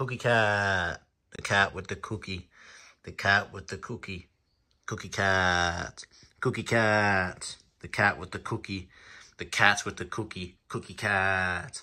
Cookie cat. The cat with the cookie. The cat with the cookie. Cookie cat. Cookie cat. The cat with the cookie. The cat with the cookie. Cookie cat.